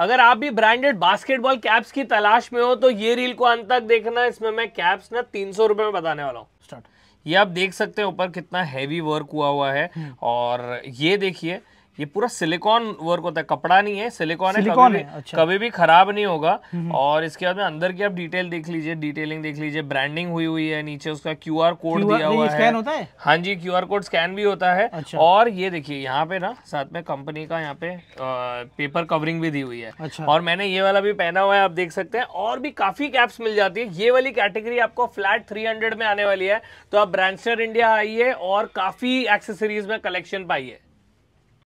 अगर आप भी ब्रांडेड बास्केटबॉल कैप्स की तलाश में हो तो ये रील को अंत तक देखना इसमें मैं कैप्स ना तीन सौ रुपए में बताने वाला हूँ स्टार्ट ये आप देख सकते हैं ऊपर कितना हैवी वर्क हुआ हुआ है हम्म। और ये देखिए ये पूरा सिलिकॉन वर्क होता है कपड़ा नहीं है सिलिकॉन है कभी भी अच्छा। कभी भी खराब नहीं होगा और इसके बाद में अंदर की आप डिटेल देख लीजिए डिटेलिंग देख लीजिए ब्रांडिंग हुई हुई है नीचे उसका क्यू आर कोड दिया हुआ है होता है हाँ जी क्यू आर कोड स्कैन भी होता है अच्छा। और ये देखिए यहाँ पे ना साथ में कंपनी का यहाँ पे पेपर कवरिंग भी दी हुई है अच्छा। और मैंने ये वाला भी पहना हुआ है आप देख सकते हैं और भी काफी कैप्स मिल जाती है ये वाली कैटेगरी आपको फ्लैट थ्री में आने वाली है तो आप ब्रांडस्टर इंडिया आइए और काफी एक्सेसरीज में कलेक्शन पाइए